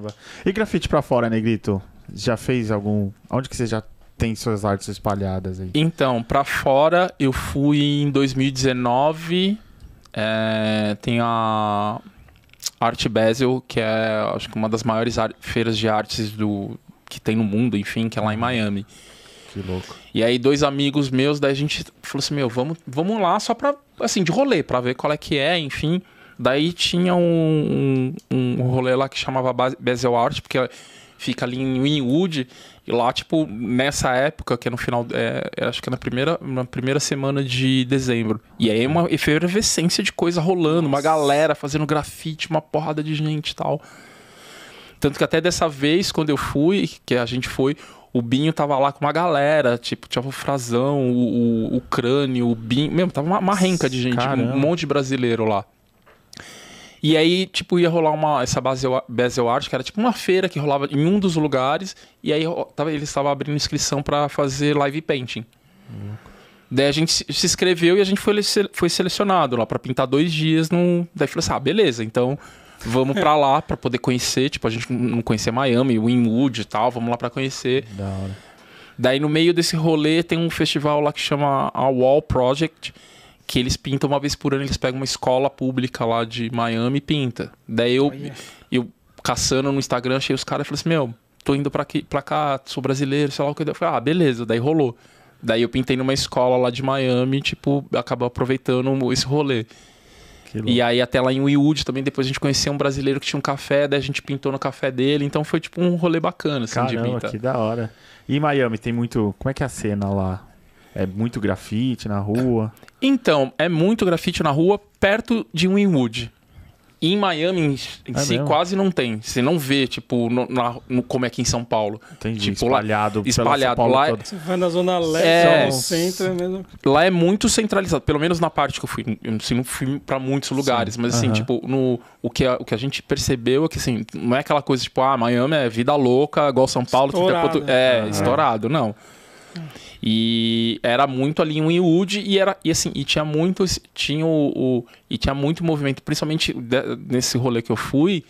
Caramba. E grafite pra fora, Negrito? Já fez algum. Onde que você já tem suas artes espalhadas aí? Então, pra fora eu fui em 2019. É, tem a Art Basel, que é acho que uma das maiores feiras de artes do que tem no mundo, enfim, que é lá em Miami. Que louco. E aí dois amigos meus, daí a gente falou assim, meu, vamos, vamos lá só pra, assim, de rolê, pra ver qual é que é, enfim. Daí tinha um, um, um rolê lá que chamava Bezel Art, porque fica ali em Winwood. E lá, tipo, nessa época, que é no final, é, é, acho que é na primeira, na primeira semana de dezembro. E aí é uma efervescência de coisa rolando, uma galera fazendo grafite, uma porrada de gente e tal. Tanto que até dessa vez, quando eu fui, que a gente foi, o Binho tava lá com uma galera, tipo, tinha o Frazão, o, o, o Crânio, o Binho. Mesmo, tava uma, uma renca de gente, Caramba. um monte de brasileiro lá. E aí, tipo, ia rolar uma, essa Basel, Basel Art, que era tipo uma feira que rolava em um dos lugares, e aí tava, eles estavam abrindo inscrição para fazer live painting. Daí a gente se inscreveu e a gente foi, foi selecionado lá para pintar dois dias. Num... Daí falou assim: ah, beleza, então vamos para lá para poder conhecer. Tipo, a gente não conhecia Miami, Winwood e tal, vamos lá para conhecer. Da hora. Daí no meio desse rolê tem um festival lá que chama a Wall Project que eles pintam uma vez por ano, eles pegam uma escola pública lá de Miami e pinta. Daí eu, oh, yeah. eu caçando no Instagram, achei os caras e falei assim, meu, tô indo pra, aqui, pra cá, sou brasileiro, sei lá o que. Eu falei, ah, beleza, daí rolou. Daí eu pintei numa escola lá de Miami, tipo, acabou aproveitando esse rolê. E aí até lá em Weewood também, depois a gente conheceu um brasileiro que tinha um café, daí a gente pintou no café dele, então foi tipo um rolê bacana, assim, Caramba, de que da hora. E Miami, tem muito... Como é que é a cena lá? É muito grafite na rua? Então, é muito grafite na rua perto de Winwood. E em Miami, em é si, mesmo? quase não tem. Você não vê, tipo, no, na, no, como é aqui em São Paulo. Entendi, tipo, espalhado. espalhado. Paulo lá, é todo. Você vai na zona leste, é, no centro é mesmo. Lá é muito centralizado, pelo menos na parte que eu fui. Eu assim, não fui pra muitos lugares, Sim. mas assim, uh -huh. tipo, no, o, que a, o que a gente percebeu é que, assim, não é aquela coisa, tipo, ah, Miami é vida louca, igual São Paulo. Estourado. é, uh -huh. estourado. Não. E era muito ali em Wynwood e era e assim, e tinha muito tinha o, o e tinha muito movimento, principalmente de, nesse rolê que eu fui,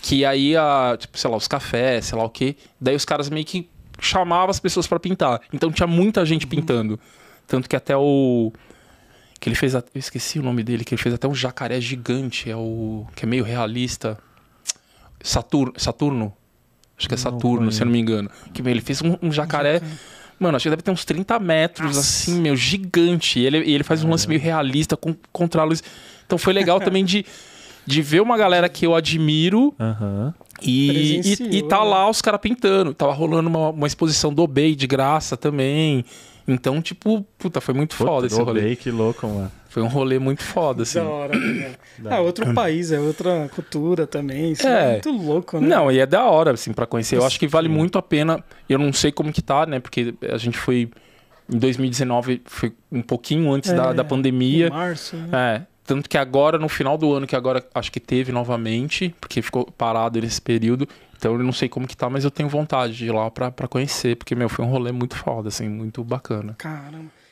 que aí a, tipo, sei lá, os cafés, sei lá o quê, daí os caras meio que chamavam as pessoas para pintar. Então tinha muita gente uhum. pintando. Tanto que até o que ele fez, eu esqueci o nome dele, que ele fez até um jacaré gigante, é o que é meio realista. Saturno, Saturno. Acho que é Saturno, não, se eu não me engano. Que ele fez um, um jacaré Mano, acho que deve ter uns 30 metros, Nossa. assim, meu, gigante. E ele, e ele faz um lance meio realista com, contra a luz. Então foi legal também de de ver uma galera que eu admiro. Uhum. E, e, e, tá né? lá os caras pintando. Tava rolando uma, uma exposição do Obey de graça também. Então, tipo, puta, foi muito puta, foda esse rolê. Obey, que louco, mano. Foi um rolê muito foda, assim. Da hora, né? É outro país, é outra cultura também. Isso é, é muito louco, né? Não, e é da hora, assim, para conhecer. Eu acho que vale muito a pena. Eu não sei como que tá, né? Porque a gente foi. Em 2019, foi um pouquinho antes é, da, da pandemia. Em março. Né? É. Tanto que agora, no final do ano, que agora acho que teve novamente, porque ficou parado nesse período. Então eu não sei como que tá, mas eu tenho vontade de ir lá pra, pra conhecer, porque, meu, foi um rolê muito foda, assim, muito bacana. Caramba.